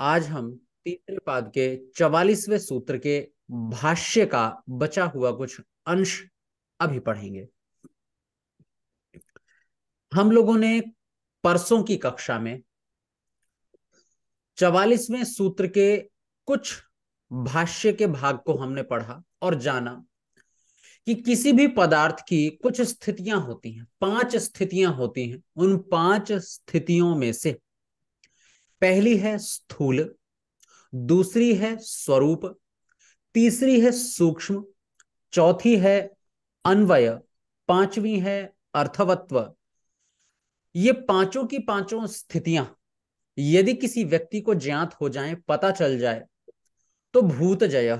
आज हम तीसरे पाद के चवालीसवें सूत्र के भाष्य का बचा हुआ कुछ अंश अभी पढ़ेंगे हम लोगों ने परसों की कक्षा में चवालीसवें सूत्र के कुछ भाष्य के भाग को हमने पढ़ा और जाना कि किसी भी पदार्थ की कुछ स्थितियां होती हैं पांच स्थितियां होती हैं उन पांच स्थितियों में से पहली है स्थूल दूसरी है स्वरूप तीसरी है सूक्ष्म चौथी है अन्वय पांचवी है अर्थवत्व ये पांचों की पांचों स्थितियां यदि किसी व्यक्ति को ज्ञात हो जाए पता चल जाए तो भूत जय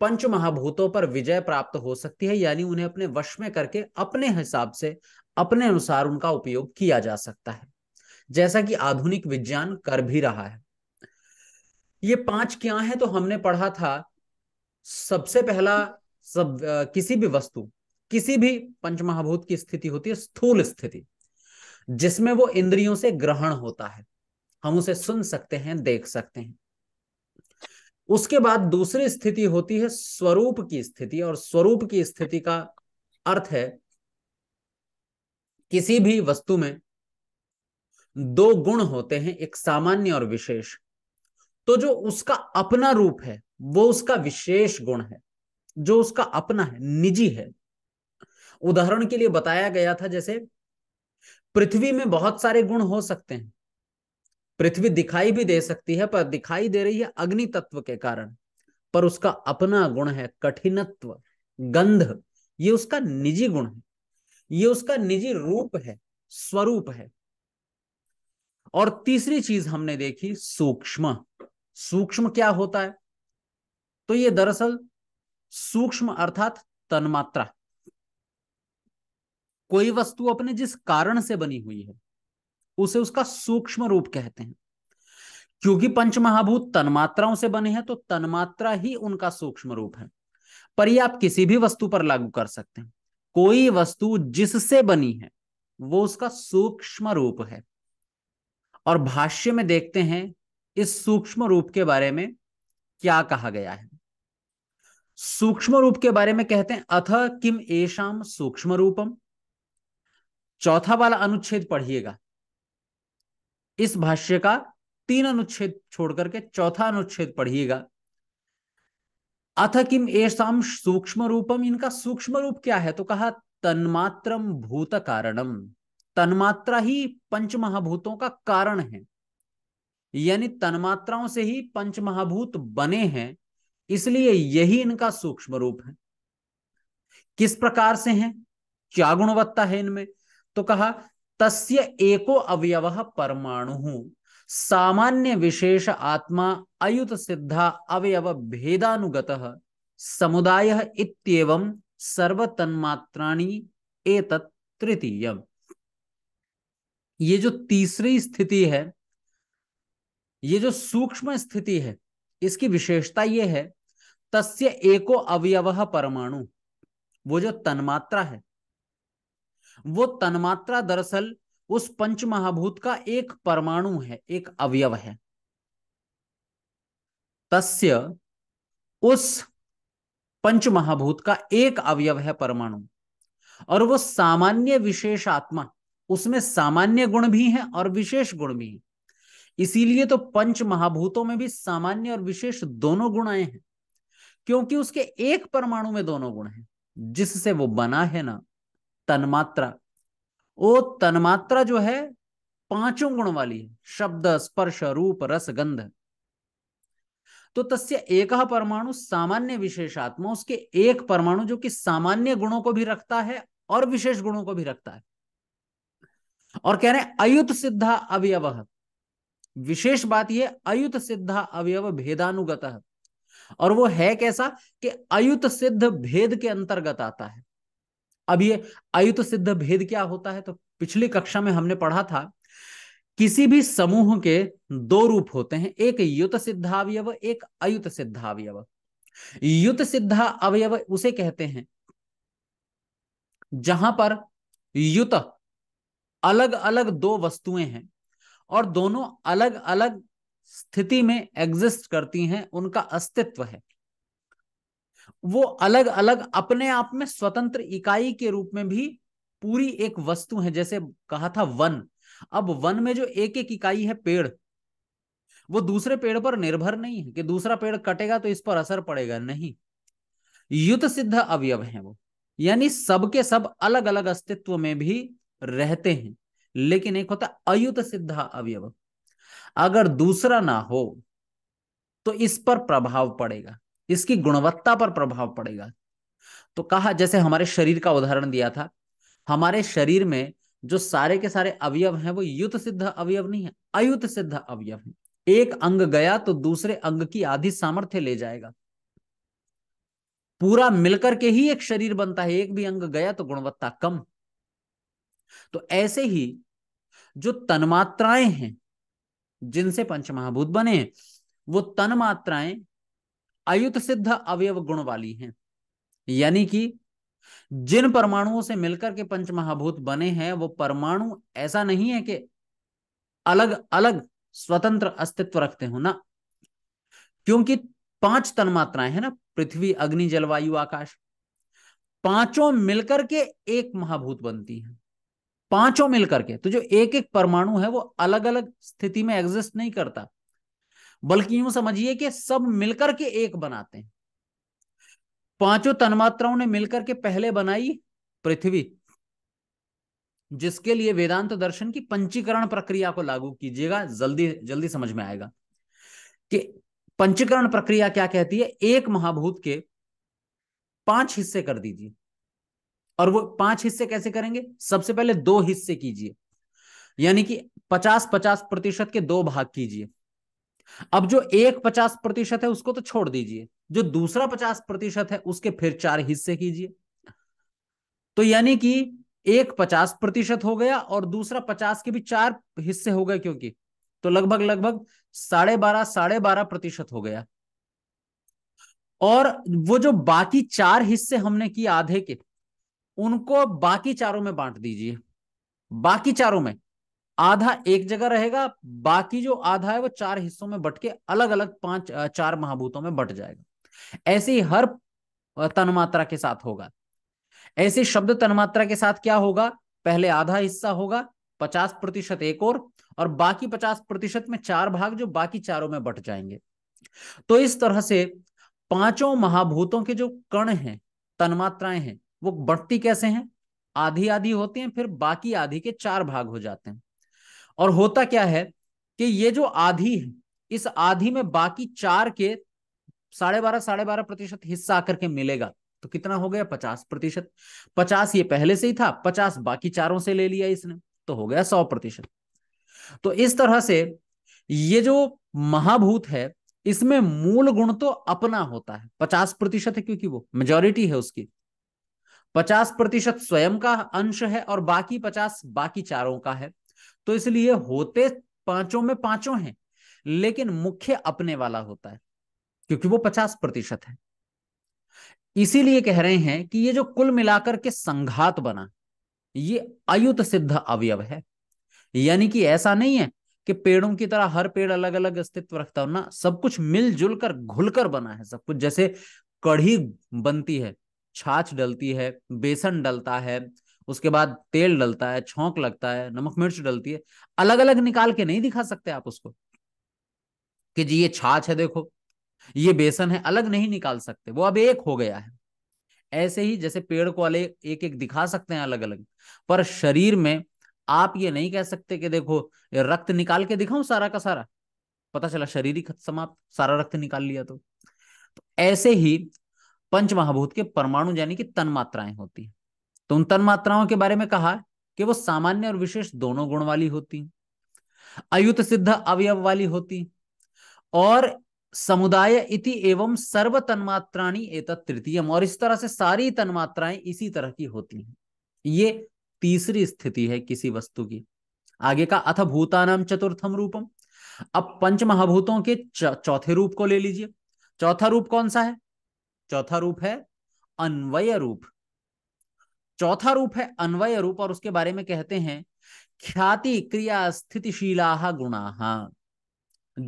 पंच महाभूतों पर विजय प्राप्त हो सकती है यानी उन्हें अपने वश में करके अपने हिसाब से अपने अनुसार उनका उपयोग किया जा सकता है जैसा कि आधुनिक विज्ञान कर भी रहा है ये पांच क्या है तो हमने पढ़ा था सबसे पहला सब किसी भी वस्तु किसी भी पंचमहाभूत की स्थिति होती है स्थूल स्थिति जिसमें वो इंद्रियों से ग्रहण होता है हम उसे सुन सकते हैं देख सकते हैं उसके बाद दूसरी स्थिति होती है स्वरूप की स्थिति और स्वरूप की स्थिति का अर्थ है किसी भी वस्तु में दो गुण होते हैं एक सामान्य और विशेष तो जो उसका अपना रूप है वो उसका विशेष गुण है जो उसका अपना है निजी है उदाहरण के लिए बताया गया था जैसे पृथ्वी में बहुत सारे गुण हो सकते हैं पृथ्वी दिखाई भी दे सकती है पर दिखाई दे रही है अग्नि तत्व के कारण पर उसका अपना गुण है कठिनत्व गंध ये उसका निजी गुण है ये उसका निजी रूप है स्वरूप है और तीसरी चीज हमने देखी सूक्ष्म सूक्ष्म क्या होता है तो ये दरअसल सूक्ष्म अर्थात तन्मात्रा कोई वस्तु अपने जिस कारण से बनी हुई है उसे उसका सूक्ष्म रूप कहते हैं क्योंकि पंचमहाभूत तन्मात्राओं से बने हैं तो तन्मात्रा ही उनका सूक्ष्म रूप है पर यह आप किसी भी वस्तु पर लागू कर सकते हैं कोई वस्तु जिससे बनी है वो उसका सूक्ष्म रूप है और भाष्य में देखते हैं इस सूक्ष्म रूप के बारे में क्या कहा गया है सूक्ष्म रूप के बारे में कहते हैं अथ किम एशाम सूक्ष्म रूपम चौथा वाला अनुच्छेद पढ़िएगा इस भाष्य का तीन अनुच्छेद छोड़कर के चौथा अनुच्छेद पढ़िएगा अथ किम एशाम सूक्ष्म रूपम इनका सूक्ष्म रूप क्या है तो कहा तन्मात्रम भूत कारणम तन्मात्रा ही पंच महाभूतों का कारण है यानी तन्मात्राओं से ही पंच महाभूत बने हैं इसलिए यही इनका सूक्ष्म रूप है किस प्रकार से हैं क्या गुणवत्ता है इनमें तो कहा तस्य एको अवयव परमाणु सामान्य विशेष आत्मा अयुत सिद्धा अवयव भेदानुगत समुदाय इत्येवं सर्वतन्मात्राणि एतत् तृतीयम् ये जो तीसरी स्थिति है ये जो सूक्ष्म स्थिति है इसकी विशेषता ये है तस्य एको अवयव परमाणु वो जो तन्मात्रा है वो तन्मात्रा दरअसल उस पंच महाभूत का एक परमाणु है एक अवयव है तस्य उस पंच महाभूत का एक अवयव है परमाणु और वो सामान्य विशेष आत्मा उसमें सामान्य गुण भी हैं और विशेष गुण भी हैं इसीलिए तो पंच महाभूतों में भी सामान्य और विशेष दोनों गुण आए हैं क्योंकि उसके एक परमाणु में दोनों गुण हैं जिससे वो बना है ना तन्मात्रा वो तन्मात्रा जो है पांचों गुण वाली है शब्द स्पर्श रूप रस गंध तो तस्य एक परमाणु सामान्य विशेषात्मा उसके एक परमाणु जो कि सामान्य गुणों को भी रखता है और विशेष गुणों को भी रखता है और कह रहे हैं अयुत सिद्धा अवयव विशेष बात यह अयुत सिद्धा अवयव भेदानुगत है और वो है कैसा कि अयुत सिद्ध भेद के अंतर्गत आता है अब ये अयुत सिद्ध भेद क्या होता है तो पिछली कक्षा में हमने पढ़ा था किसी भी समूह के दो रूप होते हैं एक युत सिद्धावयव एक अयुत सिद्धावयव युत सिद्धा अवयव उसे कहते हैं जहां पर युत अलग अलग दो वस्तुएं हैं और दोनों अलग अलग स्थिति में एग्जिस्ट करती हैं उनका अस्तित्व है वो अलग अलग अपने आप में स्वतंत्र इकाई के रूप में भी पूरी एक वस्तु है जैसे कहा था वन अब वन में जो एक एक इकाई है पेड़ वो दूसरे पेड़ पर निर्भर नहीं है कि दूसरा पेड़ कटेगा तो इस पर असर पड़ेगा नहीं युद्ध सिद्ध अवयव है वो यानी सबके सब अलग अलग अस्तित्व में भी रहते हैं लेकिन एक होता अयुत सिद्धा अवयव अगर दूसरा ना हो तो इस पर प्रभाव पड़ेगा इसकी गुणवत्ता पर प्रभाव पड़ेगा तो कहा जैसे हमारे शरीर का उदाहरण दिया था हमारे शरीर में जो सारे के सारे अवयव हैं वो युत सिद्ध अवयव नहीं है अयुत सिद्ध अवयव है एक अंग गया तो दूसरे अंग की आधी सामर्थ्य ले जाएगा पूरा मिलकर के ही एक शरीर बनता है एक भी अंग गया तो गुणवत्ता कम तो ऐसे ही जो तन्मात्राएं हैं जिनसे पंच महाभूत बने हैं वो तन्मात्राएं अयुत सिद्ध अवयव गुण वाली हैं यानी कि जिन परमाणुओं से मिलकर के पंच महाभूत बने हैं वो परमाणु ऐसा नहीं है कि अलग अलग स्वतंत्र अस्तित्व रखते हो ना क्योंकि पांच तन्मात्राएं हैं ना पृथ्वी अग्नि जलवायु आकाश पांचों मिलकर के एक महाभूत बनती हैं पांचों मिलकर के तो जो एक एक परमाणु है वो अलग अलग स्थिति में एग्जिस्ट नहीं करता बल्कि यूं समझिए कि सब मिलकर के एक बनाते हैं पांचों तन्मात्राओं ने मिलकर के पहले बनाई पृथ्वी जिसके लिए वेदांत दर्शन की पंचीकरण प्रक्रिया को लागू कीजिएगा जल्दी जल्दी समझ में आएगा कि पंचीकरण प्रक्रिया क्या कहती है एक महाभूत के पांच हिस्से कर दीजिए और वो पांच हिस्से कैसे करेंगे सबसे पहले दो हिस्से कीजिए यानी कि पचास पचास प्रतिशत के दो भाग कीजिए अब जो एक पचास प्रतिशत है उसको तो छोड़ दीजिए जो दूसरा पचास प्रतिशत है उसके फिर चार हिस्से कीजिए तो यानी कि एक पचास प्रतिशत हो गया और दूसरा पचास के भी चार हिस्से हो गए क्योंकि तो लगभग लगभग साढ़े बारह साढ़े बारह प्रतिशत हो गया और वो जो बाकी चार हिस्से हमने किए आधे के उनको बाकी चारों में बांट दीजिए बाकी चारों में आधा एक जगह रहेगा बाकी जो आधा है वो चार हिस्सों में बट के अलग अलग पांच चार महाभूतों में बट जाएगा ऐसे ही हर तन्मात्रा के साथ होगा ऐसे शब्द तन्मात्रा के साथ क्या होगा पहले आधा हिस्सा होगा पचास प्रतिशत एक और और बाकी पचास प्रतिशत में चार भाग जो बाकी चारों में बट जाएंगे तो इस तरह से पांचों महाभूतों के जो कण हैं तन्मात्राएं हैं वो बढ़ती कैसे हैं आधी आधी होती हैं फिर बाकी आधी के चार भाग हो जाते हैं और होता क्या है कि ये जो आधी है इस आधी में बाकी चार के साढ़े बारह साढ़े बारह प्रतिशत हिस्सा आकर के मिलेगा तो कितना हो गया पचास प्रतिशत पचास ये पहले से ही था पचास बाकी चारों से ले लिया इसने तो हो गया सौ प्रतिशत तो इस तरह से ये जो महाभूत है इसमें मूल गुण तो अपना होता है पचास प्रतिशत है क्योंकि वो मेजोरिटी है उसकी पचास प्रतिशत स्वयं का अंश है और बाकी पचास बाकी चारों का है तो इसलिए होते पांचों में पांचों हैं लेकिन मुख्य अपने वाला होता है क्योंकि वो पचास प्रतिशत है इसीलिए कह रहे हैं कि ये जो कुल मिलाकर के संघात बना ये अयुत सिद्ध अवयव है यानी कि ऐसा नहीं है कि पेड़ों की तरह हर पेड़ अलग अलग अस्तित्व रखता हो ना सब कुछ मिलजुल कर घुलकर बना है सब कुछ जैसे कढ़ी बनती है छाछ डलती है बेसन डलता है उसके बाद तेल डलता है छोंक लगता है नमक मिर्च डलती है अलग अलग निकाल के नहीं दिखा सकते आप उसको कि जी ये छाछ है देखो ये बेसन है अलग नहीं निकाल सकते वो अब एक हो गया है ऐसे ही जैसे पेड़ को अलग एक एक दिखा सकते हैं अलग अलग पर शरीर में आप ये नहीं कह सकते कि देखो रक्त निकाल के दिखाऊं सारा का सारा पता चला शरीर ही समाप्त सारा रक्त निकाल लिया तो, तो ऐसे ही पंच महाभूत के परमाणु यानी कि तन्मात्राएं होती हैं तो उन तन्मात्राओं के बारे में कहा कि वो सामान्य और विशेष दोनों गुण वाली होती अयुत सिद्ध अवयव वाली होती और समुदाय इति एवं सर्व तन्मात्राणी एत तृतीयम और इस तरह से सारी तन्मात्राएं इसी तरह की होती हैं ये तीसरी स्थिति है किसी वस्तु की आगे का अथ भूतानाम चतुर्थम रूपम अब पंच महाभूतों के चौथे रूप को ले लीजिए चौथा रूप कौन सा है चौथा रूप है अन्वय रूप चौथा रूप है अन्वय रूप और उसके बारे में कहते हैं ख्याति क्रिया स्थितिशीला गुणा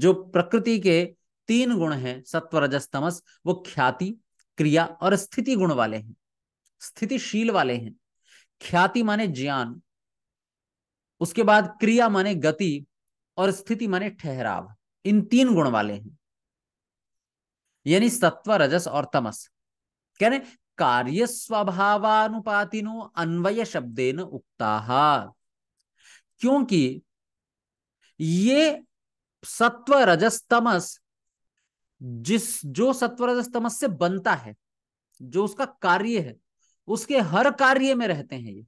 जो प्रकृति के तीन गुण हैं सत्व रजस तमस वो ख्याति क्रिया और स्थिति गुण वाले हैं स्थितिशील वाले हैं ख्याति माने ज्ञान उसके बाद क्रिया माने गति और स्थिति माने ठहराव इन तीन गुण वाले हैं यानी सत्व रजस और तमस कह रहे कार्य स्वभावानुपातिनो अन्वय शब्देन उक्ता क्योंकि ये सत्व रजस तमस जिस जो सत्व रजस तमस से बनता है जो उसका कार्य है उसके हर कार्य में रहते हैं ये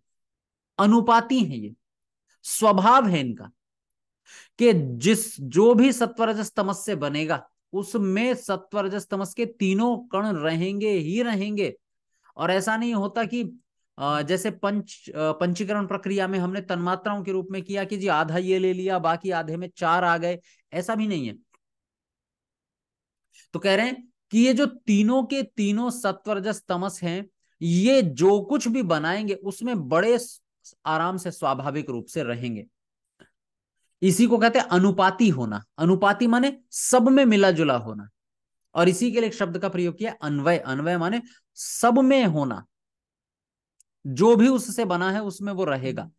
अनुपाति है ये स्वभाव है इनका कि जिस जो भी सत्वरजस तमस से बनेगा उसमें सत्व रजस तमस के तीनों कण रहेंगे ही रहेंगे और ऐसा नहीं होता कि जैसे पंच पंचीकरण प्रक्रिया में हमने तन्मात्राओं के रूप में किया कि जी आधा ये ले लिया बाकी आधे में चार आ गए ऐसा भी नहीं है तो कह रहे हैं कि ये जो तीनों के तीनों रजस तमस हैं ये जो कुछ भी बनाएंगे उसमें बड़े आराम से स्वाभाविक रूप से रहेंगे इसी को कहते हैं अनुपाती होना अनुपाती माने सब में मिला जुला होना और इसी के लिए एक शब्द का प्रयोग किया अन्वय अन्वय माने सब में होना जो भी उससे बना है उसमें वो रहेगा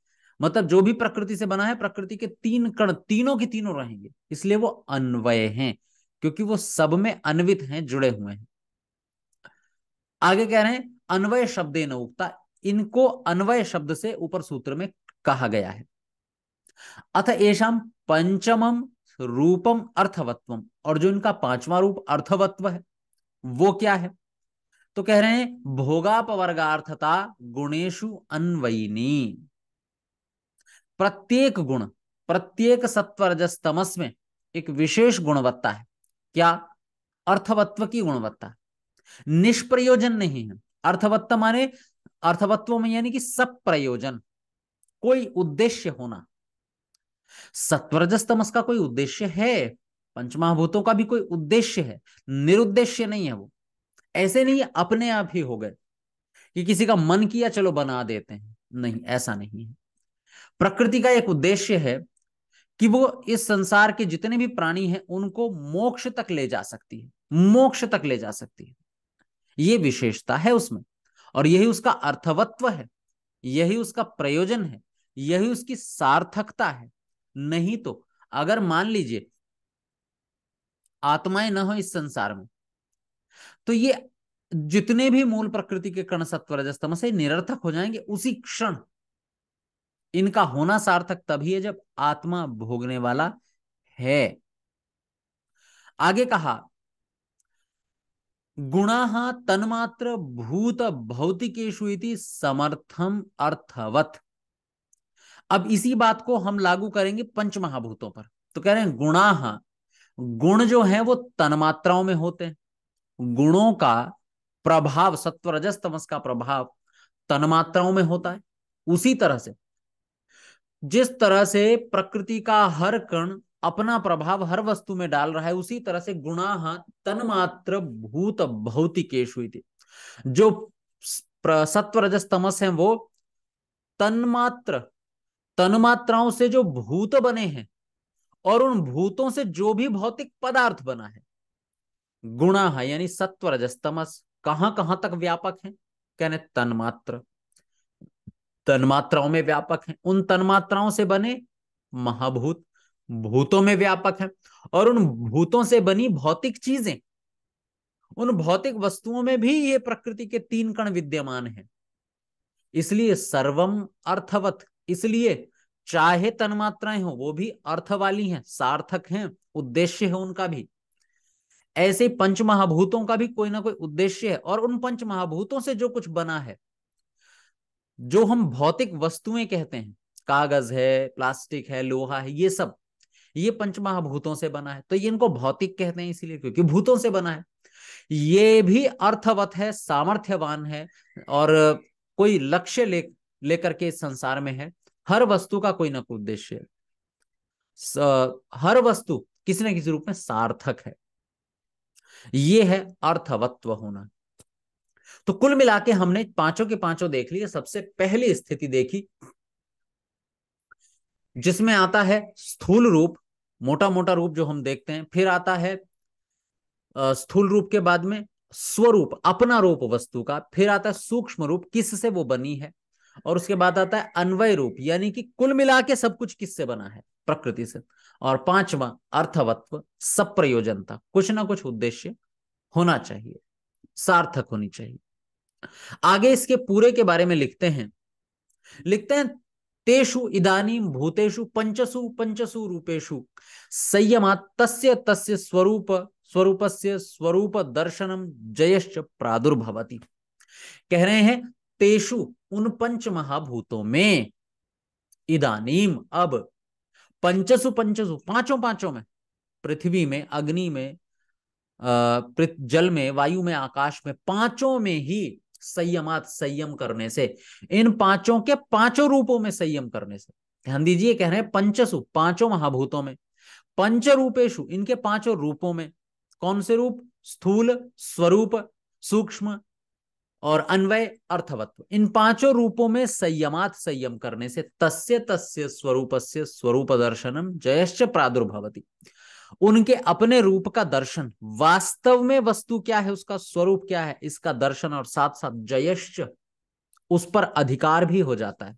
मतलब जो भी प्रकृति से बना है प्रकृति के तीन कण तीनों के तीनों रहेंगे इसलिए वो अन्वय हैं क्योंकि वो सब में अन्वित हैं जुड़े हुए हैं आगे कह रहे हैं अन्वय शब्द न उगता इनको अन्वय शब्द से ऊपर सूत्र में कहा गया है अथ एशाम पंचमम रूपम अर्थवत्वम और जो इनका पांचवा रूप अर्थवत्व है वो क्या है तो कह रहे हैं भोगापवर्गार्थता गुणेशु अन्वयिनी प्रत्येक गुण प्रत्येक सत्वरजस तमस में एक विशेष गुणवत्ता है क्या अर्थवत्व की गुणवत्ता निष्प्रयोजन नहीं है अर्थवत्व माने अर्थवत्व में यानी कि सब प्रयोजन कोई उद्देश्य होना सत्वरजस तमस का कोई उद्देश्य है पंचमहाभूतों का भी कोई उद्देश्य है निरुद्देश्य नहीं है वो ऐसे नहीं अपने आप ही हो गए कि किसी का मन किया चलो बना देते हैं नहीं ऐसा नहीं है प्रकृति का एक उद्देश्य है कि वो इस संसार के जितने भी प्राणी हैं उनको मोक्ष तक ले जा सकती है मोक्ष तक ले जा सकती है ये विशेषता है उसमें और यही उसका अर्थवत्व है यही उसका प्रयोजन है यही उसकी सार्थकता है नहीं तो अगर मान लीजिए आत्माएं ना हो इस संसार में तो ये जितने भी मूल प्रकृति के कर्ण सत्व रजस्तमस है निरर्थक हो जाएंगे उसी क्षण इनका होना सार्थक तभी है जब आत्मा भोगने वाला है आगे कहा गुणा तन्मात्र भूत भौतिकेशु समर्थम अर्थवत अब इसी बात को हम लागू करेंगे पंच महाभूतों पर तो कह रहे हैं गुणाह गुण जो है वो तनमात्राओं में होते हैं गुणों का प्रभाव सत्व रजस तमस का प्रभाव तनमात्राओं में होता है उसी तरह से जिस तरह से प्रकृति का हर कण अपना प्रभाव हर वस्तु में डाल रहा है उसी तरह से गुणा तनमात्र भूत भौतिकेश हुई थी जो सत्व रजस तमस है वो तन्मात्र तनुमात्राओं से जो भूत बने हैं और उन भूतों से जो भी भौतिक पदार्थ बना है गुणा है यानी सत्व रजस्तमस कहां कहां तक व्यापक है कहने तन्मात्र तन्मात्राओं में व्यापक है उन तन्मात्राओं से बने महाभूत भूतों में व्यापक है और उन भूतों से बनी भौतिक चीजें उन भौतिक वस्तुओं में भी ये प्रकृति के तीन कण विद्यमान है इसलिए सर्वम अर्थवत इसलिए चाहे तन्मात्राएं हो वो भी अर्थ वाली हैं सार्थक हैं उद्देश्य है उनका भी ऐसे पंच महाभूतों का भी कोई ना कोई उद्देश्य है और उन पंच महाभूतों से जो कुछ बना है जो हम भौतिक वस्तुएं कहते हैं कागज है प्लास्टिक है लोहा है ये सब ये पंच महाभूतों से बना है तो ये इनको भौतिक कहते हैं इसीलिए क्योंकि भूतों से बना है ये भी अर्थवत है सामर्थ्यवान है और कोई लक्ष्य ले लेकर के इस संसार में है हर वस्तु का कोई ना कोई उद्देश्य है हर वस्तु किसी ना किसी रूप में सार्थक है ये है अर्थवत्व होना तो कुल मिला के हमने पांचों के पांचों देख लिए सबसे पहली स्थिति देखी जिसमें आता है स्थूल रूप मोटा मोटा रूप जो हम देखते हैं फिर आता है स्थूल रूप के बाद में स्वरूप अपना रूप वस्तु का फिर आता है सूक्ष्म रूप किससे वो बनी है और उसके बाद आता है अन्वय रूप यानी कि कुल मिला के सब कुछ किससे बना है प्रकृति से और पांचवा अर्थवत्व सब प्रयोजनता कुछ ना कुछ उद्देश्य होना चाहिए सार्थक होनी चाहिए आगे इसके पूरे के बारे में लिखते हैं लिखते हैं तेषु इदानी भूतेषु पंचसु पंचसु रूपेशु संयमात तस्य तस्य स्वरूप स्वरूपस्य स्वरूप दर्शनम जयश्च प्रादुर्भवती कह रहे हैं तेषु उन पंच महाभूतों में इदानीम अब पंचसु पंचसु पांचों पांचों में पृथ्वी में अग्नि में जल में वायु में आकाश में पांचों में ही संयमात संयम करने से इन पांचों के पांचों रूपों में संयम करने से ध्यान दीजिए कह रहे हैं पंचसु पांचों महाभूतों में पंच रूपेशु इनके पांचों रूपों में कौन से रूप स्थूल स्वरूप सूक्ष्म और अन्वय अर्थवत्व इन पांचों रूपों में संयमात संयम करने से तस्य तस्य स्वरूप से स्वरूप दर्शनम जयश्च प्रादुर्भवती उनके अपने रूप का दर्शन वास्तव में वस्तु क्या है उसका स्वरूप क्या है इसका दर्शन और साथ साथ जयश्च उस पर अधिकार भी हो जाता है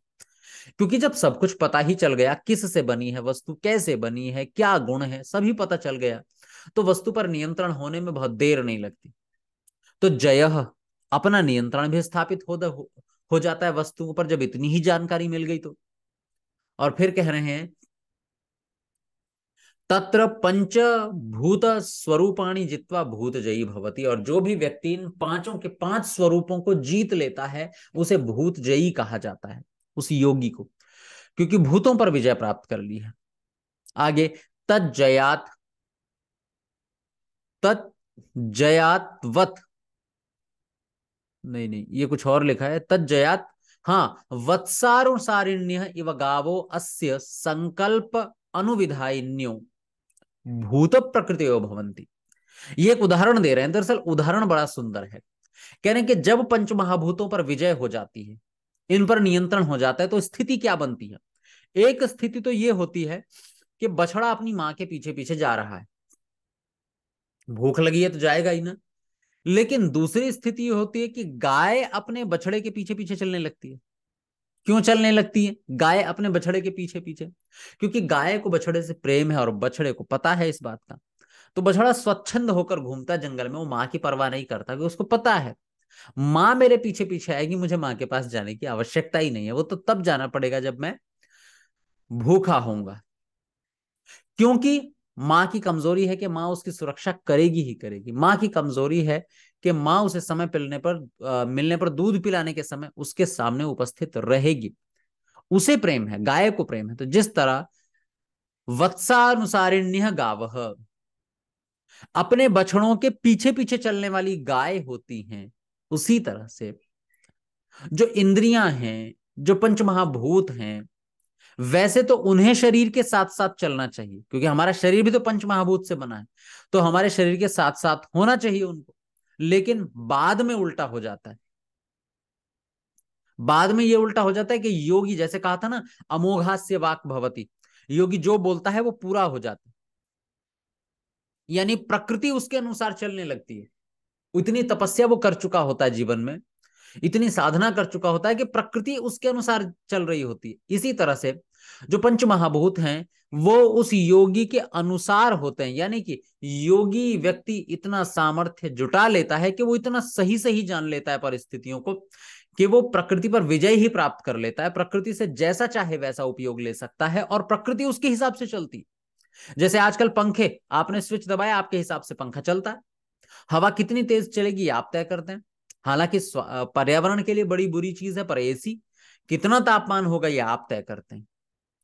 क्योंकि जब सब कुछ पता ही चल गया किस से बनी है वस्तु कैसे बनी है क्या गुण है सभी पता चल गया तो वस्तु पर नियंत्रण होने में बहुत देर नहीं लगती तो जय अपना नियंत्रण भी स्थापित हो, हो, हो जाता है वस्तुओं पर जब इतनी ही जानकारी मिल गई तो और फिर कह रहे हैं तत्र पंच भूत स्वरूपाणी जित्वा भूत जयी भवती और जो भी व्यक्ति इन पांचों के पांच स्वरूपों को जीत लेता है उसे भूत जयी कहा जाता है उस योगी को क्योंकि भूतों पर विजय प्राप्त कर ली है आगे तत्जयात जयात नहीं नहीं ये कुछ और लिखा है तजयात हाँ वत्सारुसारिण्य इव गावो अस्य संकल्प अनुविधाइन्यो भूत प्रकृति भवंती ये एक उदाहरण दे रहे हैं दरअसल उदाहरण बड़ा सुंदर है कह रहे हैं कि जब पंच महाभूतों पर विजय हो जाती है इन पर नियंत्रण हो जाता है तो स्थिति क्या बनती है एक स्थिति तो ये होती है कि बछड़ा अपनी माँ के पीछे पीछे जा रहा है भूख लगी है तो जाएगा ही ना लेकिन दूसरी स्थिति होती है कि गाय अपने बछड़े के पीछे पीछे चलने लगती है क्यों चलने लगती है गाय अपने बछड़े के पीछे पीछे क्योंकि गाय को बछड़े से प्रेम है और बछड़े को पता है इस बात का तो बछड़ा स्वच्छंद होकर घूमता जंगल में वो माँ की परवाह नहीं करता कि उसको पता है माँ मेरे पीछे पीछे आएगी मुझे माँ के पास जाने की आवश्यकता ही नहीं है वो तो तब जाना पड़ेगा जब मैं भूखा होऊंगा क्योंकि माँ की कमजोरी है कि माँ उसकी सुरक्षा करेगी ही करेगी माँ की कमजोरी है कि माँ उसे समय पिलने पर आ, मिलने पर दूध पिलाने के समय उसके सामने उपस्थित रहेगी उसे प्रेम है गाय को प्रेम है तो जिस तरह वत्सानुसारिण्य गाव अपने बछड़ों के पीछे पीछे चलने वाली गाय होती हैं उसी तरह से जो इंद्रियां हैं जो पंच महाभूत हैं वैसे तो उन्हें शरीर के साथ साथ चलना चाहिए क्योंकि हमारा शरीर भी तो पंच महाभूत से बना है तो हमारे शरीर के साथ साथ होना चाहिए उनको लेकिन बाद में उल्टा हो जाता है बाद में ये उल्टा हो जाता है कि योगी जैसे कहा था ना अमोघास्य वाक भवती योगी जो बोलता है वो पूरा हो जाता है यानी प्रकृति उसके अनुसार चलने लगती है इतनी तपस्या वो कर चुका होता है जीवन में इतनी साधना कर चुका होता है कि प्रकृति उसके अनुसार चल रही होती है इसी तरह से जो पंच महाभूत हैं वो उस योगी के अनुसार होते हैं यानी कि योगी व्यक्ति इतना सामर्थ्य जुटा लेता है कि वो इतना सही सही जान लेता है परिस्थितियों को कि वो प्रकृति पर विजय ही प्राप्त कर लेता है प्रकृति से जैसा चाहे वैसा उपयोग ले सकता है और प्रकृति उसके हिसाब से चलती जैसे आजकल पंखे आपने स्विच दबाया आपके हिसाब से पंखा चलता है हवा कितनी तेज चलेगी आप तय करते हैं हालांकि पर्यावरण के लिए बड़ी बुरी चीज है पर एसी कितना तापमान होगा ये आप तय करते हैं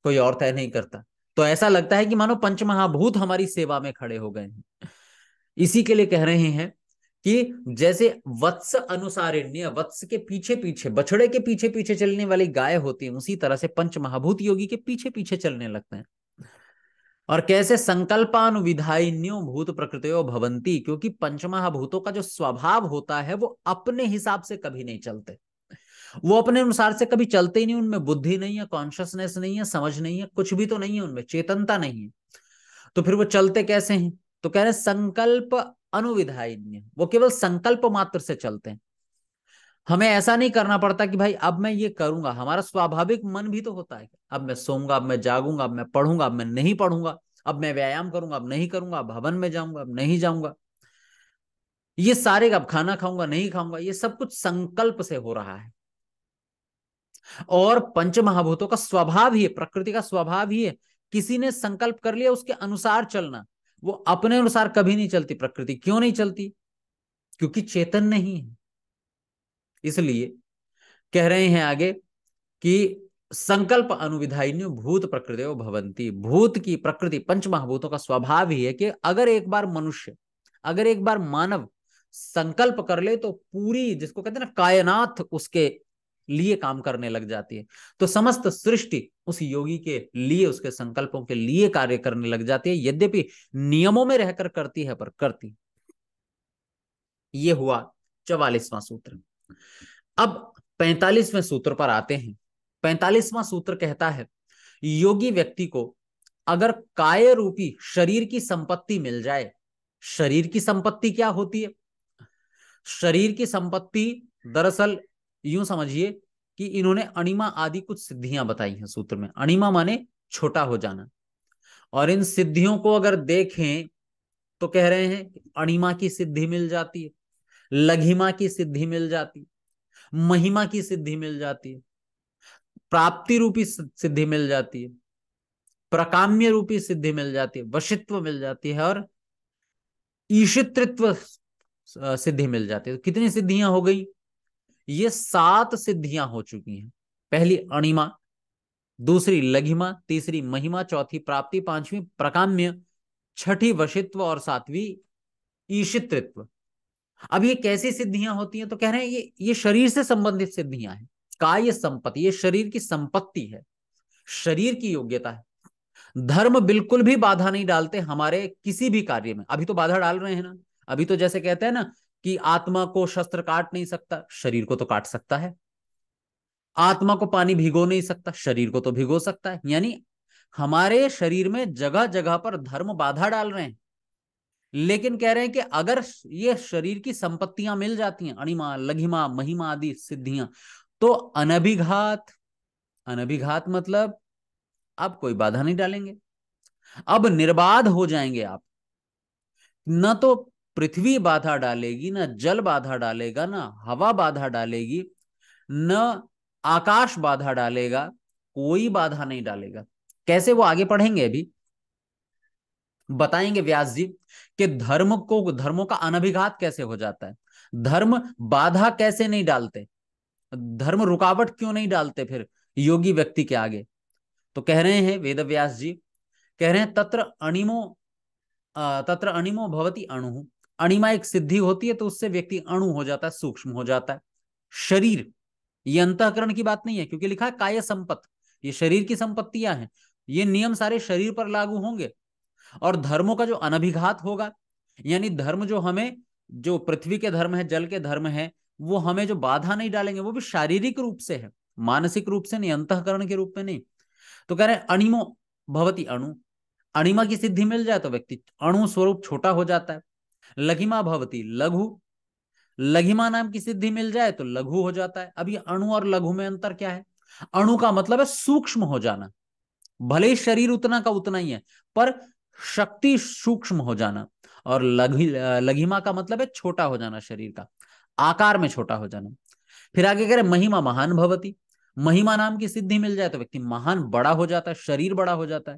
कोई और तय नहीं करता तो ऐसा लगता है कि मानो पंच महाभूत हमारी सेवा में खड़े हो गए हैं इसी के लिए कह रहे हैं कि जैसे वत्स अनुसारिण्य वत्स के पीछे पीछे बछड़े के पीछे पीछे चलने वाली गाय होती है उसी तरह से पंच महाभूत योगी के पीछे पीछे चलने लगते हैं और कैसे संकल्पानुविधाई भूत प्रकृतियों भवंती क्योंकि पंचमहाभूतों भूतों का जो स्वभाव होता है वो अपने हिसाब से कभी नहीं चलते वो अपने अनुसार से कभी चलते ही नहीं उनमें बुद्धि नहीं है कॉन्शियसनेस नहीं है समझ नहीं है कुछ भी तो नहीं है उनमें चेतनता नहीं है तो फिर वो चलते कैसे हैं तो कह रहे संकल्प अनुविधाय वो केवल संकल्प मात्र से चलते हैं हमें ऐसा नहीं करना पड़ता कि भाई अब मैं ये करूंगा हमारा स्वाभाविक मन भी तो होता है अब मैं सोऊंगा अब मैं जागूंगा अब मैं पढ़ूंगा अब मैं नहीं पढ़ूंगा अब मैं व्यायाम करूंगा अब नहीं करूंगा अब भवन में जाऊंगा अब नहीं जाऊंगा ये सारे अब खाना खाऊंगा नहीं खाऊंगा ये सब कुछ संकल्प से हो रहा है और पंच महाभूतों का स्वभाव ही है प्रकृति का स्वभाव ही है किसी ने संकल्प कर लिया उसके अनुसार चलना वो अपने अनुसार कभी नहीं चलती प्रकृति क्यों नहीं चलती क्योंकि चेतन नहीं है इसलिए कह रहे हैं आगे कि संकल्प अनुविधाइन भूत प्रकृति भवंती भूत की प्रकृति पंच महाभूतों का स्वभाव ही है कि अगर एक बार मनुष्य अगर एक बार मानव संकल्प कर ले तो पूरी जिसको कहते हैं ना कायनात उसके लिए काम करने लग जाती है तो समस्त सृष्टि उस योगी के लिए उसके संकल्पों के लिए कार्य करने लग जाती है यद्यपि नियमों में रहकर करती है पर करती ये हुआ चवालीसवां सूत्र अब पैंतालीसवें सूत्र पर आते हैं पैंतालीसवां सूत्र कहता है योगी व्यक्ति को अगर काय रूपी शरीर की संपत्ति मिल जाए शरीर की संपत्ति क्या होती है शरीर की संपत्ति दरअसल यूं समझिए कि इन्होंने अणिमा आदि कुछ सिद्धियां बताई हैं सूत्र में अणिमा माने छोटा हो जाना और इन सिद्धियों को अगर देखें तो कह रहे हैं अणिमा की सिद्धि मिल जाती है लघिमा की सिद्धि मिल जाती महिमा की सिद्धि मिल जाती प्राप्ति रूपी सिद्धि मिल जाती है प्रकाम्य रूपी सिद्धि मिल जाती है वशित्व मिल जाती है और ईशित्रित्व सिद्धि मिल जाती है तो कितनी सिद्धियां हो गई ये सात सिद्धियां हो चुकी हैं पहली अणिमा दूसरी लघिमा तीसरी महिमा चौथी प्राप्ति पांचवी प्रकाम्य छठी वशित्व और सातवीं ईशित्रित्व अब ये कैसी सिद्धियां होती हैं तो कह रहे हैं ये ये शरीर से संबंधित सिद्धियां हैं काय संपत्ति ये शरीर की संपत्ति है शरीर की योग्यता है धर्म बिल्कुल भी बाधा नहीं डालते हमारे किसी भी कार्य में अभी तो बाधा डाल रहे हैं ना अभी तो जैसे कहते हैं ना कि आत्मा को शस्त्र काट नहीं सकता शरीर को तो काट सकता है आत्मा को पानी भिगो नहीं सकता शरीर को तो भिगो सकता है यानी हमारे शरीर में जगह जगह पर धर्म बाधा डाल रहे हैं लेकिन कह रहे हैं कि अगर ये शरीर की संपत्तियां मिल जाती हैं अणिमा लघिमा महिमा आदि सिद्धियां तो अनभिघात अनभिघात मतलब आप कोई बाधा नहीं डालेंगे अब निर्बाध हो जाएंगे आप न तो पृथ्वी बाधा डालेगी ना जल बाधा डालेगा ना हवा बाधा डालेगी न आकाश बाधा डालेगा कोई बाधा नहीं डालेगा कैसे वो आगे पढ़ेंगे अभी बताएंगे व्यास जी कि धर्म को धर्मों का अनभिघात कैसे हो जाता है धर्म बाधा कैसे नहीं डालते धर्म रुकावट क्यों नहीं डालते फिर योगी व्यक्ति के आगे तो कह रहे हैं वेद व्यास जी कह रहे हैं तत्र अणिमो तत्र अणिमो भवती अणु अणिमा एक सिद्धि होती है तो उससे व्यक्ति अणु हो जाता है सूक्ष्म हो जाता है शरीर ये अंतकरण की बात नहीं है क्योंकि लिखा है काय संपत्त ये शरीर की संपत्तियां हैं ये नियम सारे शरीर पर लागू होंगे और धर्मों का जो अनभिघात होगा यानी धर्म जो हमें जो पृथ्वी के धर्म है जल के धर्म है वो हमें जो बाधा नहीं डालेंगे वो भी शारीरिक रूप से है मानसिक रूप से नहीं अंतकरण के रूप में नहीं तो कह रहे हैं अणिमो भवती अणु अणिमा की सिद्धि मिल जाए तो व्यक्ति अणु स्वरूप छोटा हो जाता है लघिमा भवती लघु लघिमा नाम की सिद्धि मिल जाए तो लघु हो जाता है अब ये अणु और लघु में अंतर क्या है अणु का मतलब है सूक्ष्म हो जाना भले शरीर उतना का उतना ही है पर शक्ति सूक्ष्म हो जाना और लघि लघिमा का मतलब है छोटा हो जाना शरीर का आकार में छोटा हो जाना फिर आगे कह रहे महिमा महान भवती महिमा नाम की सिद्धि मिल जाए तो व्यक्ति महान बड़ा हो जाता है शरीर बड़ा हो जाता है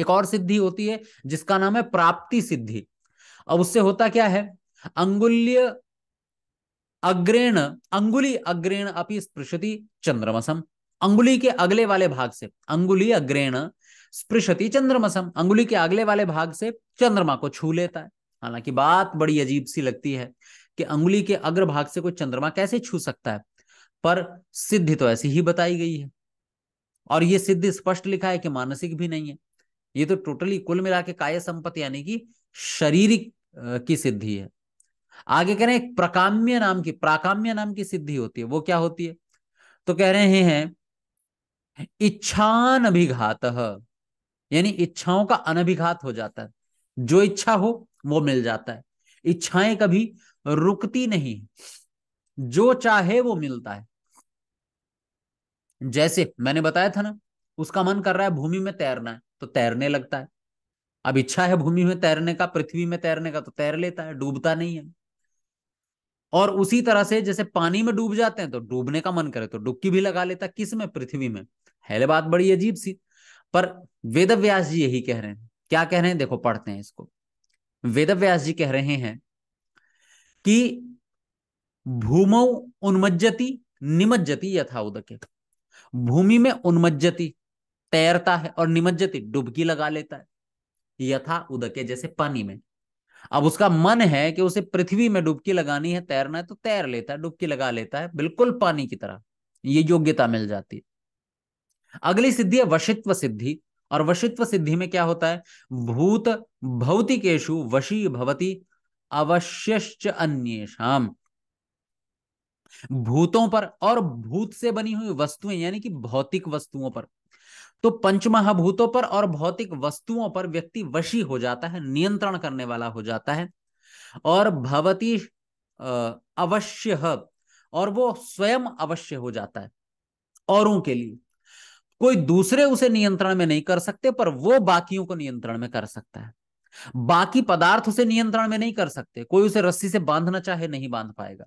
एक और सिद्धि होती है जिसका नाम है प्राप्ति सिद्धि अब उससे होता क्या है अंगुल्य अग्रेण अंगुली अग्रेण अपनी स्पृशति चंद्रमसम अंगुली के अगले वाले भाग से अंगुली अग्रेण स्पृशति चंद्रमसम अंगुली के अगले वाले भाग से चंद्रमा को छू लेता है हालांकि बात बड़ी अजीब सी लगती है कि अंगुली के अग्रभाग से कोई चंद्रमा कैसे छू सकता है पर सिद्धि तो ऐसी ही बताई गई है और ये सिद्धि स्पष्ट लिखा है कि मानसिक भी नहीं है ये तो टोटली कुल मिला के काय संपत्ति यानी कि शारीरिक की सिद्धि है आगे कह रहे हैं प्रकाम्य नाम की प्राकाम्य नाम की सिद्धि होती है वो क्या होती है तो कह रहे हैं इच्छान अभिघात यानी इच्छाओं का अनभिघात हो जाता है जो इच्छा हो वो मिल जाता है इच्छाएं कभी रुकती नहीं जो चाहे वो मिलता है जैसे मैंने बताया था ना उसका मन कर रहा है भूमि में तैरना है तो तैरने लगता है अब इच्छा है भूमि में तैरने का पृथ्वी में तैरने का तो तैर लेता है डूबता नहीं है और उसी तरह से जैसे पानी में डूब जाते हैं तो डूबने का मन करे तो डुबकी भी लगा लेता किस में पृथ्वी में है बात बड़ी अजीब सी पर वेद व्यास जी यही कह रहे हैं क्या कह रहे हैं देखो पढ़ते हैं इसको वेद व्यास जी कह रहे हैं कि भूमौ उन्मज्जति निमज्जति यथा उदके भूमि में उन्मज्जति तैरता है और निमज्जति डुबकी लगा लेता है यथा उदके जैसे पानी में अब उसका मन है कि उसे पृथ्वी में डुबकी लगानी है तैरना है तो तैर लेता है डुबकी लगा लेता है बिल्कुल पानी की तरह ये योग्यता मिल जाती है अगली सिद्धि है वशित्व सिद्धि और वशित्व सिद्धि में क्या होता है भूत भौतिकेशु वशी भवती अवश्यश्च अन्येषाम भूतों पर और भूत से बनी हुई वस्तुएं यानी कि भौतिक वस्तुओं पर तो पंचमहाभूतों पर और भौतिक वस्तुओं पर व्यक्ति वशी हो जाता है नियंत्रण करने वाला हो जाता है और भवती अवश्य और वो स्वयं अवश्य हो जाता है औरों के लिए कोई दूसरे उसे नियंत्रण में नहीं कर सकते पर वो बाकियों को नियंत्रण में कर सकता है बाकी पदार्थ उसे नियंत्रण में नहीं कर सकते कोई उसे रस्सी से बांधना चाहे नहीं बांध पाएगा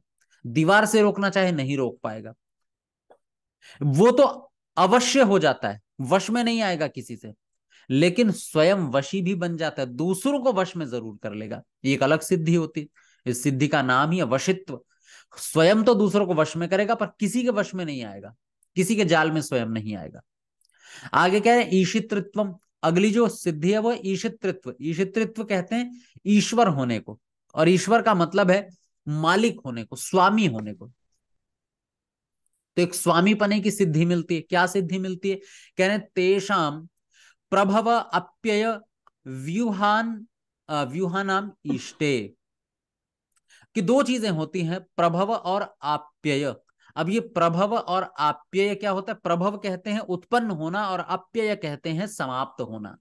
दीवार से रोकना चाहे नहीं रोक पाएगा वो तो अवश्य हो जाता है वश में नहीं आएगा किसी से लेकिन स्वयं वशी भी बन जाता है दूसरों को वश में जरूर कर लेगा ये एक अलग सिद्धि होती इस सिद्धि का नाम ही वशित्व स्वयं तो दूसरों को वश में करेगा पर किसी के वश में नहीं आएगा किसी के जाल में स्वयं नहीं आएगा आगे क्या है ईशित्रित्व अगली जो सिद्धि है वो ईशित्रित्व ईशित्रित्व कहते हैं ईश्वर होने को और ईश्वर का मतलब है मालिक होने को स्वामी होने को तो एक स्वामी पने की सिद्धि मिलती है क्या सिद्धि मिलती है कह रहे तेषाम प्रभव अप्यय व्यूहान व्यूहानाम इष्टे कि दो चीजें होती हैं प्रभव और आप्यय अब ये प्रभव और आप्यय क्या होता है प्रभव कहते हैं उत्पन्न होना और अप्यय कहते हैं समाप्त होना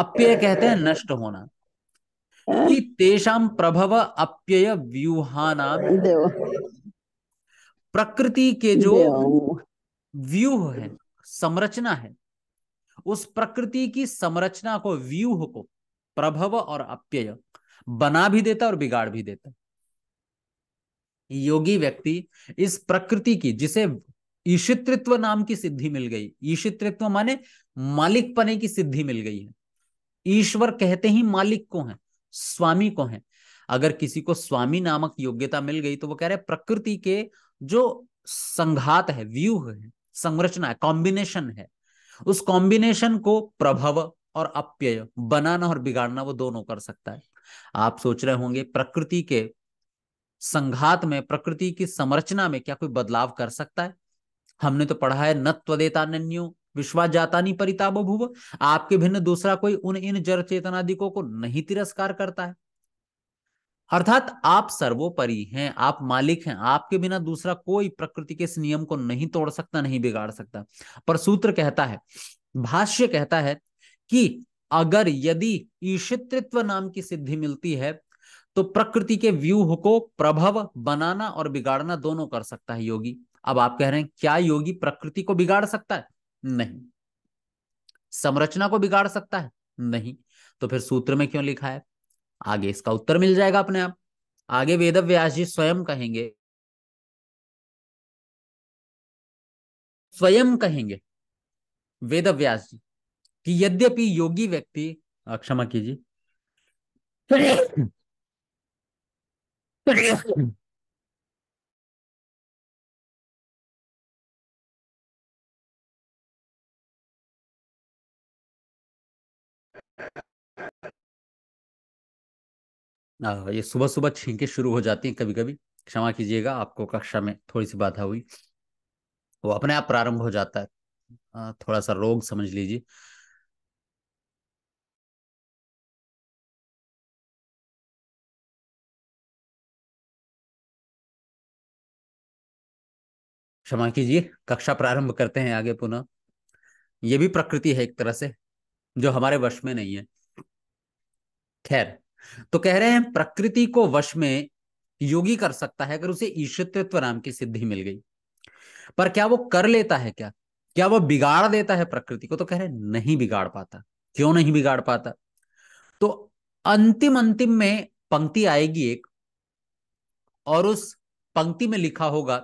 अप्यय कहते हैं नष्ट होना हाँ? कि तेषाम प्रभव अप्यय व्यूहाना प्रकृति के जो व्यूह है संरचना है उस प्रकृति की संरचना को व्यूह को प्रभव और अप्यय बना भी देता और बिगाड़ भी देता योगी व्यक्ति इस प्रकृति की जिसे ईशित्रित्व नाम की सिद्धि मिल गई ईशित्रित्व माने मालिक पने की सिद्धि मिल गई है ईश्वर कहते ही मालिक को है स्वामी को है अगर किसी को स्वामी नामक योग्यता मिल गई तो वो कह रहे प्रकृति के जो संघात है व्यूह है संरचना है कॉम्बिनेशन है उस कॉम्बिनेशन को प्रभव और अप्यय बनाना और बिगाड़ना वो दोनों कर सकता है आप सोच रहे होंगे प्रकृति के संघात में प्रकृति की संरचना में क्या कोई बदलाव कर सकता है हमने तो पढ़ा है न त्वदेता नन्यो विश्वास जाता नहीं परिताप भूव आपके भिन्न दूसरा कोई उन इन जड़ चेतनादिकों को नहीं तिरस्कार करता है अर्थात आप सर्वोपरि हैं आप मालिक हैं आपके बिना दूसरा कोई प्रकृति के इस नियम को नहीं तोड़ सकता नहीं बिगाड़ सकता पर सूत्र कहता है भाष्य कहता है कि अगर यदि ईशित्रित्व नाम की सिद्धि मिलती है तो प्रकृति के व्यूह को प्रभव बनाना और बिगाड़ना दोनों कर सकता है योगी अब आप कह रहे हैं क्या योगी प्रकृति को बिगाड़ सकता है नहीं संरचना को बिगाड़ सकता है नहीं तो फिर सूत्र में क्यों लिखा है आगे इसका उत्तर मिल जाएगा अपने आप आगे वेद व्यास जी स्वयं कहेंगे स्वयं कहेंगे वेद व्यास जी कि यद्यपि योगी व्यक्ति क्षमा कीजिए आ, ये सुबह सुबह छींके शुरू हो जाती हैं कभी कभी क्षमा कीजिएगा आपको कक्षा में थोड़ी सी बाधा हुई वो अपने आप प्रारंभ हो जाता है थोड़ा सा रोग समझ लीजिए क्षमा कीजिए कक्षा प्रारंभ करते हैं आगे पुनः ये भी प्रकृति है एक तरह से जो हमारे वश में नहीं है खैर तो कह रहे हैं प्रकृति को वश में योगी कर सकता है अगर उसे ईश्वरत्व नाम की सिद्धि मिल गई पर क्या वो कर लेता है क्या क्या वो बिगाड़ देता है प्रकृति को तो कह रहे हैं नहीं बिगाड़ पाता क्यों नहीं बिगाड़ पाता तो अंतिम अंतिम में पंक्ति आएगी एक और उस पंक्ति में लिखा होगा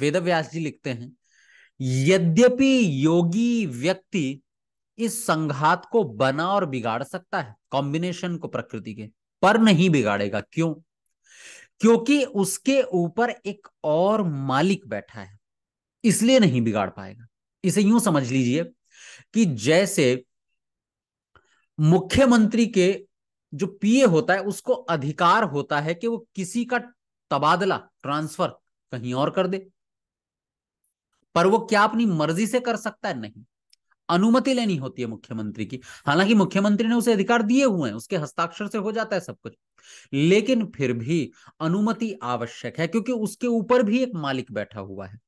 वेद व्यास जी लिखते हैं यद्यपि योगी व्यक्ति इस संघात को बना और बिगाड़ सकता है कॉम्बिनेशन को प्रकृति के पर नहीं बिगाड़ेगा क्यों क्योंकि उसके ऊपर एक और मालिक बैठा है इसलिए नहीं बिगाड़ पाएगा इसे यूं समझ लीजिए कि जैसे मुख्यमंत्री के जो पीए होता है उसको अधिकार होता है कि वो किसी का तबादला ट्रांसफर कहीं और कर दे पर वो क्या अपनी मर्जी से कर सकता है नहीं अनुमति लेनी होती है मुख्यमंत्री की हालांकि मुख्यमंत्री ने उसे अधिकार दिए हुए हैं उसके हस्ताक्षर से हो जाता है सब कुछ लेकिन फिर भी अनुमति आवश्यक है क्योंकि उसके ऊपर भी एक मालिक बैठा हुआ है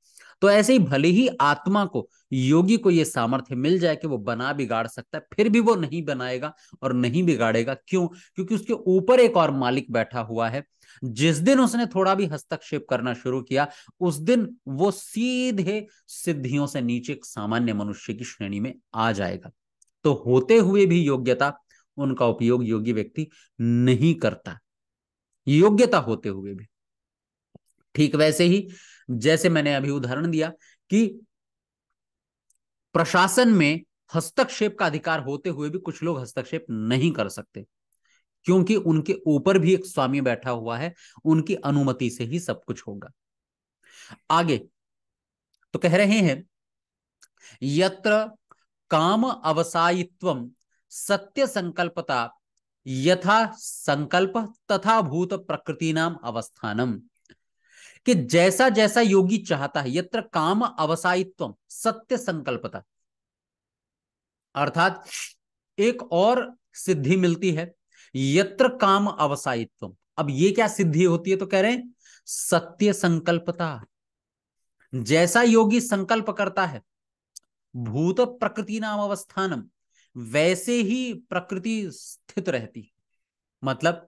तो ऐसे ही भले ही आत्मा को योगी को यह सामर्थ्य मिल जाए कि वो बना बिगाड़ सकता है फिर भी वो नहीं बनाएगा और नहीं बिगाड़ेगा क्यों क्योंकि उसके ऊपर एक और मालिक बैठा हुआ है जिस दिन उसने थोड़ा भी हस्तक्षेप करना शुरू किया उस दिन वो सीधे सिद्धियों से नीचे एक सामान्य मनुष्य की श्रेणी में आ जाएगा तो होते हुए भी योग्यता उनका उपयोग योगी व्यक्ति नहीं करता योग्यता होते हुए भी ठीक वैसे ही जैसे मैंने अभी उदाहरण दिया कि प्रशासन में हस्तक्षेप का अधिकार होते हुए भी कुछ लोग हस्तक्षेप नहीं कर सकते क्योंकि उनके ऊपर भी एक स्वामी बैठा हुआ है उनकी अनुमति से ही सब कुछ होगा आगे तो कह रहे हैं यत्र काम अवसायित्व सत्य संकल्पता यथा संकल्प तथा भूत प्रकृति नाम अवस्थानम कि जैसा जैसा योगी चाहता है यत्र काम अवसायित्व सत्य संकल्पता अर्थात एक और सिद्धि मिलती है यत्र काम अवसायित्व अब ये क्या सिद्धि होती है तो कह रहे हैं सत्य संकल्पता जैसा योगी संकल्प करता है भूत प्रकृति नाम अवस्थानम वैसे ही प्रकृति स्थित रहती मतलब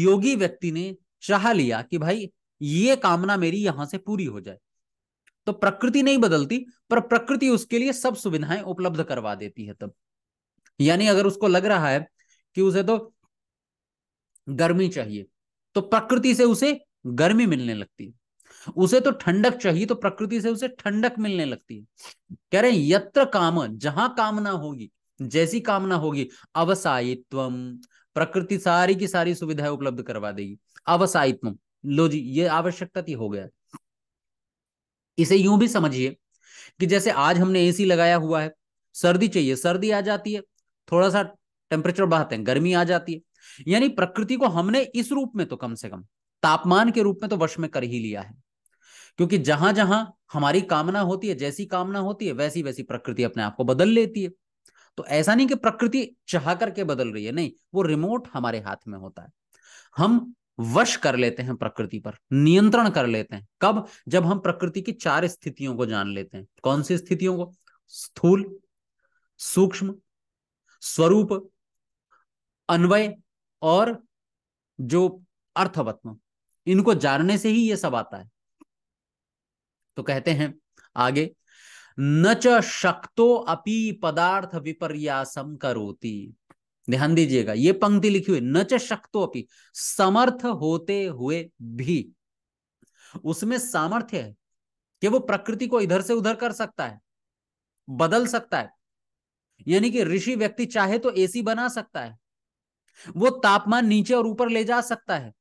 योगी व्यक्ति ने चाह लिया कि भाई ये कामना मेरी यहां से पूरी हो जाए तो प्रकृति नहीं बदलती पर प्रकृति उसके लिए सब सुविधाएं उपलब्ध करवा देती है तब यानी अगर उसको लग रहा है कि उसे तो गर्मी चाहिए तो प्रकृति से उसे गर्मी मिलने लगती है उसे तो ठंडक चाहिए तो प्रकृति से उसे ठंडक मिलने लगती है कह रहे हैं यत्र काम जहां कामना होगी जैसी कामना होगी अवसायित्व प्रकृति सारी की सारी सुविधाएं उपलब्ध करवा देगी अवसायित्व लो जी ये आवश्यकता थी हो गया इसे यूं भी समझिए कि जैसे आज हमने एसी लगाया हुआ है सर्दी चाहिए सर्दी आ जाती है थोड़ा सा टेम्परेचर बढ़ाते हैं गर्मी आ जाती है यानी प्रकृति को हमने इस रूप में तो कम से कम तापमान के रूप में तो वश में कर ही लिया है क्योंकि जहां जहां हमारी कामना होती है जैसी कामना होती है वैसी वैसी प्रकृति अपने आप को बदल लेती है तो ऐसा नहीं कि प्रकृति चाह करके बदल रही है नहीं वो रिमोट हमारे हाथ में होता है हम वश कर लेते हैं प्रकृति पर नियंत्रण कर लेते हैं कब जब हम प्रकृति की चार स्थितियों को जान लेते हैं कौन सी स्थितियों को स्थूल सूक्ष्म स्वरूप अन्वय और जो अर्थवत्म इनको जानने से ही ये सब आता है तो कहते हैं आगे न च शक्तो अपि पदार्थ विपर्यासम करोती ध्यान दीजिएगा ये पंक्ति लिखी हुई न च अपी समर्थ होते हुए भी उसमें सामर्थ्य है कि वो प्रकृति को इधर से उधर कर सकता है बदल सकता है यानी कि ऋषि व्यक्ति चाहे तो एसी बना सकता है वो तापमान नीचे और ऊपर ले जा सकता है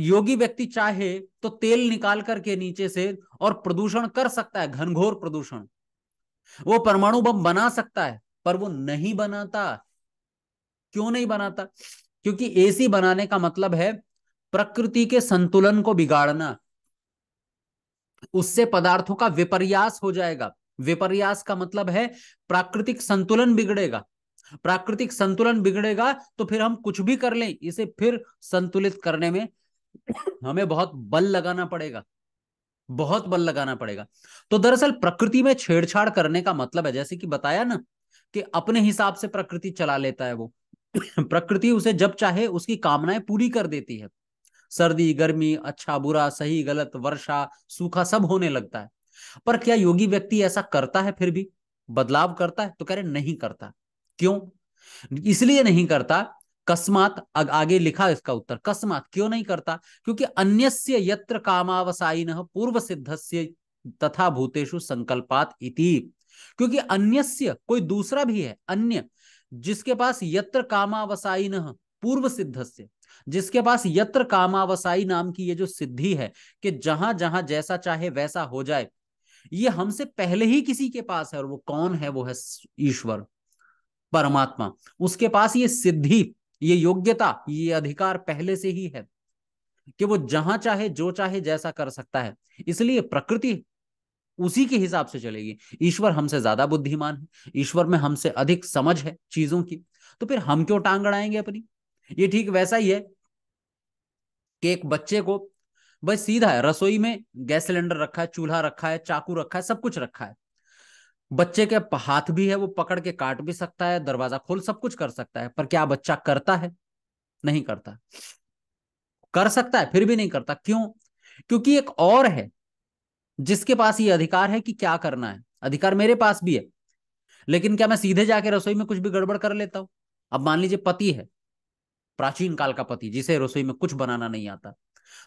योगी व्यक्ति चाहे तो तेल निकाल करके नीचे से और प्रदूषण कर सकता है घनघोर प्रदूषण वो परमाणु बम बना सकता है पर वो नहीं बनाता क्यों नहीं बनाता क्योंकि एसी बनाने का मतलब है प्रकृति के संतुलन को बिगाड़ना उससे पदार्थों का विपर्यास हो जाएगा विपर्यास का मतलब है प्राकृतिक संतुलन बिगड़ेगा प्राकृतिक संतुलन बिगड़ेगा तो फिर हम कुछ भी कर लें इसे फिर संतुलित करने में हमें बहुत बल लगाना पड़ेगा बहुत बल लगाना पड़ेगा तो दरअसल प्रकृति में छेड़छाड़ करने का मतलब है जैसे कि बताया ना कि अपने हिसाब से प्रकृति चला लेता है वो प्रकृति उसे जब चाहे उसकी कामनाएं पूरी कर देती है सर्दी गर्मी अच्छा बुरा सही गलत वर्षा सूखा सब होने लगता है पर क्या योगी व्यक्ति ऐसा करता है फिर भी बदलाव करता है तो कह रहे नहीं करता क्यों इसलिए नहीं करता कस्मात आगे लिखा इसका उत्तर कस्मात क्यों नहीं करता क्योंकि अन्य यत्र कामावसायिन पूर्व सिद्ध तथा भूतेषु संकल्पात इति क्योंकि अन्यस्य कोई दूसरा भी है अन्य जिसके पास यत्र कामावसाई न पूर्व सिद्धस्य जिसके पास यत्र कामावसाई नाम की ये जो सिद्धि है कि जहां जहां जैसा चाहे वैसा हो जाए ये हमसे पहले ही किसी के पास है और वो कौन है वो है ईश्वर परमात्मा उसके पास ये सिद्धि ये योग्यता ये अधिकार पहले से ही है कि वो जहां चाहे जो चाहे जैसा कर सकता है इसलिए प्रकृति उसी के हिसाब से चलेगी ईश्वर हमसे ज्यादा बुद्धिमान है ईश्वर में हमसे अधिक समझ है चीजों की तो फिर हम क्यों टांग अड़ाएंगे अपनी ये ठीक वैसा ही है कि एक बच्चे को बस सीधा है रसोई में गैस सिलेंडर रखा है चूल्हा रखा है चाकू रखा है सब कुछ रखा है बच्चे के हाथ भी है वो पकड़ के काट भी सकता है दरवाजा खोल सब कुछ कर सकता है पर क्या बच्चा करता है नहीं करता कर सकता है फिर भी नहीं करता क्यों क्योंकि एक और है जिसके पास ये अधिकार है कि क्या करना है अधिकार मेरे पास भी है लेकिन क्या मैं सीधे जाके रसोई में कुछ भी गड़बड़ कर लेता हूं अब मान लीजिए पति है प्राचीन काल का पति जिसे रसोई में कुछ बनाना नहीं आता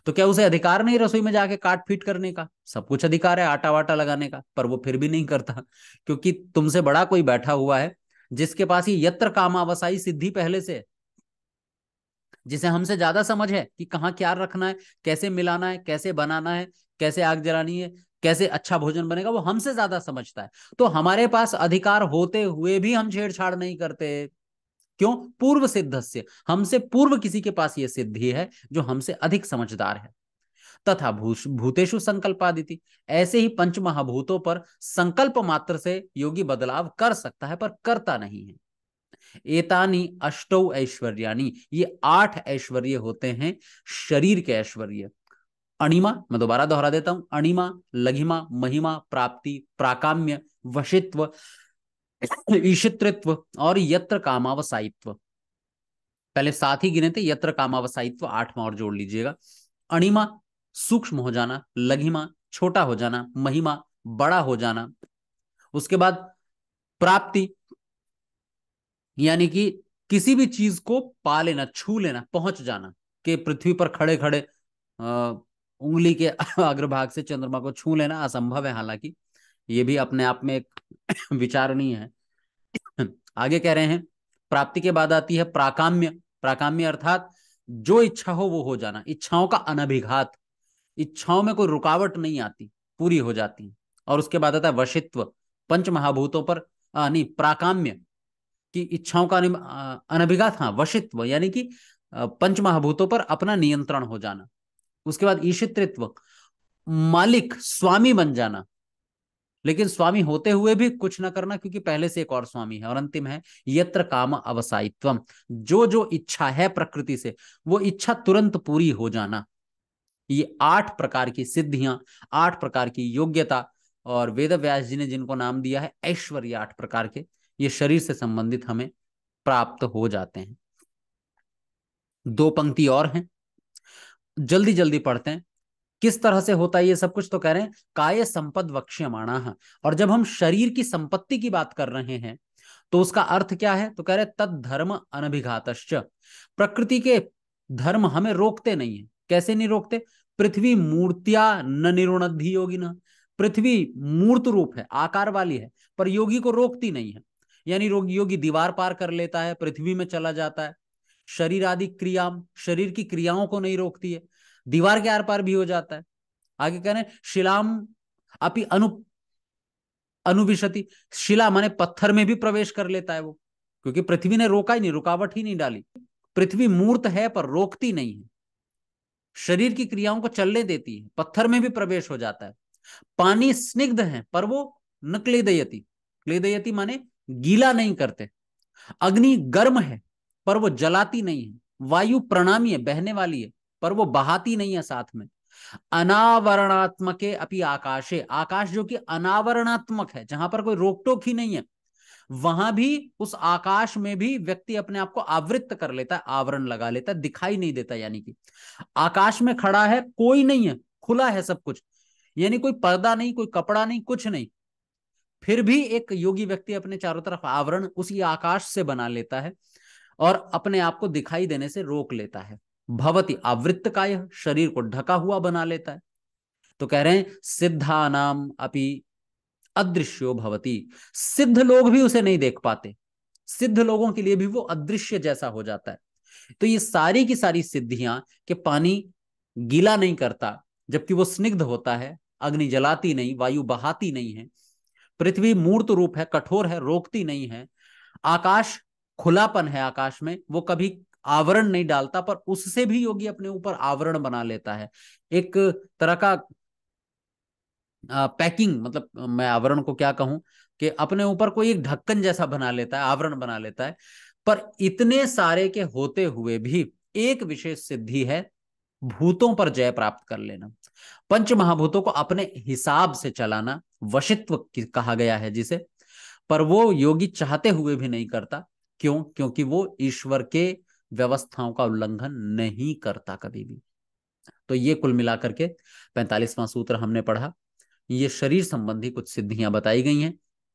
तो क्या उसे अधिकार नहीं रसोई में जाके काट फीट करने का सब कुछ अधिकार है आटा वाटा लगाने का पर वो फिर भी नहीं करता क्योंकि तुमसे बड़ा कोई बैठा हुआ है जिसके पास ये यत्र कामावसाई सिद्धि पहले से जिसे हमसे ज्यादा समझ है कि कहाँ क्या रखना है कैसे मिलाना है कैसे बनाना है कैसे आग जलानी है कैसे अच्छा भोजन बनेगा वो हमसे ज्यादा समझता है तो हमारे पास अधिकार होते हुए भी हम छेड़छाड़ नहीं करते क्यों पूर्व सिद्ध से हमसे पूर्व किसी के पास ये सिद्धि है जो हमसे अधिक समझदार है तथा भूतेशु संकल्पादिति ऐसे ही पंच महाभूतों पर संकल्प मात्र से योगी बदलाव कर सकता है पर करता नहीं है एतानी अष्टौ ऐश्वर्यानी ये आठ ऐश्वर्य होते हैं शरीर के ऐश्वर्य अणिमा मैं दोबारा दोहरा देता हूं अणिमा लघिमा महिमा प्राप्ति प्राकाम्य वशित्व ईशित्रित्व और यत्र कामावसायित्व पहले साथ ही गिने थे यत्र कामावसायित्व आठवां और जोड़ लीजिएगा अणिमा सूक्ष्म हो जाना लघिमा छोटा हो जाना महिमा बड़ा हो जाना उसके बाद प्राप्ति यानी कि किसी भी चीज को पा लेना छू लेना पहुंच जाना के पृथ्वी पर खड़े खड़े उंगली के अग्रभाग से चंद्रमा को छू लेना असंभव है हालांकि ये भी अपने आप में एक नहीं है आगे कह रहे हैं प्राप्ति के बाद आती है प्राकाम्य प्राकाम्य अर्थात जो इच्छा हो वो हो जाना इच्छाओं का अनभिघात इच्छाओं में कोई रुकावट नहीं आती पूरी हो जाती और उसके बाद आता है वशित्व पंच महाभूतों पर नहीं प्राकाम्य की इच्छाओं का अनभिघात हाँ वशित्व यानी कि पंच महाभूतों पर अपना नियंत्रण हो जाना उसके बाद ईशित्रित्व मालिक स्वामी बन जाना लेकिन स्वामी होते हुए भी कुछ ना करना क्योंकि पहले से एक और स्वामी है और अंतिम है यत्र काम अवसायित्व जो जो इच्छा है प्रकृति से वो इच्छा तुरंत पूरी हो जाना ये आठ प्रकार की सिद्धियां आठ प्रकार की योग्यता और वेद व्यास जी ने जिनको नाम दिया है ऐश्वर्य आठ प्रकार के ये शरीर से संबंधित हमें प्राप्त हो जाते हैं दो पंक्ति और हैं जल्दी जल्दी पढ़ते हैं किस तरह से होता है ये सब कुछ तो कह रहे हैं काय संपद वक्ष्यमाणा और जब हम शरीर की संपत्ति की बात कर रहे हैं तो उसका अर्थ क्या है तो कह रहे तद धर्म अनभिघात प्रकृति के धर्म हमें रोकते नहीं है कैसे नहीं रोकते पृथ्वी मूर्तिया न निरुणधि योगी न पृथ्वी मूर्त रूप है आकार वाली है पर योगी को रोकती नहीं है यानी योगी दीवार पार कर लेता है पृथ्वी में चला जाता है शरीर आदि क्रिया शरीर की क्रियाओं को नहीं रोकती है दीवार के आर पार भी हो जाता है आगे कह रहे हैं शिलाम अपि अनु अनुविशति शिला माने पत्थर में भी प्रवेश कर लेता है वो क्योंकि पृथ्वी ने रोका ही नहीं रुकावट ही नहीं डाली पृथ्वी मूर्त है पर रोकती नहीं है शरीर की क्रियाओं को चलने देती है पत्थर में भी प्रवेश हो जाता है पानी स्निग्ध है पर वो नकली दयती क्लेदयती माने गीला नहीं करते अग्नि गर्म है पर वो जलाती नहीं है वायु प्रणामी है बहने वाली है पर वो बहाती नहीं है साथ में अनावरणात्मक अपनी आकाशे आकाश जो कि अनावरणात्मक है जहां पर कोई रोक टोक ही नहीं है वहां भी उस आकाश में भी व्यक्ति अपने आप को आवृत्त कर लेता है आवरण लगा लेता है दिखाई नहीं देता यानी कि आकाश में खड़ा है कोई नहीं है खुला है सब कुछ यानी कोई पर्दा नहीं कोई कपड़ा नहीं कुछ नहीं फिर भी एक योगी व्यक्ति अपने चारों तरफ आवरण उसी आकाश से बना लेता है और अपने आप को दिखाई देने से रोक लेता है भवती आवृत्त काय शरीर को ढका हुआ बना लेता है तो कह रहे हैं सिद्धा नाम अपी अदृश्यो भवती सिद्ध लोग भी उसे नहीं देख पाते सिद्ध लोगों के लिए भी वो अदृश्य जैसा हो जाता है तो ये सारी की सारी सिद्धियां कि पानी गीला नहीं करता जबकि वो स्निग्ध होता है अग्नि जलाती नहीं वायु बहाती नहीं है पृथ्वी मूर्त रूप है कठोर है रोकती नहीं है आकाश खुलापन है आकाश में वो कभी आवरण नहीं डालता पर उससे भी योगी अपने ऊपर आवरण बना लेता है एक तरह का पैकिंग मतलब मैं आवरण को क्या कहूं कि अपने ऊपर कोई एक ढक्कन जैसा बना लेता है आवरण बना लेता है पर इतने सारे के होते हुए भी एक विशेष सिद्धि है भूतों पर जय प्राप्त कर लेना पंच महाभूतों को अपने हिसाब से चलाना वशित्व कहा गया है जिसे पर वो योगी चाहते हुए भी नहीं करता क्यों क्योंकि वो ईश्वर के व्यवस्थाओं का उल्लंघन नहीं करता कभी भी तो ये कुल मिलाकर के पैंतालीसवां सूत्र हमने पढ़ा ये शरीर संबंधी कुछ सिद्धियां बताई गई हैं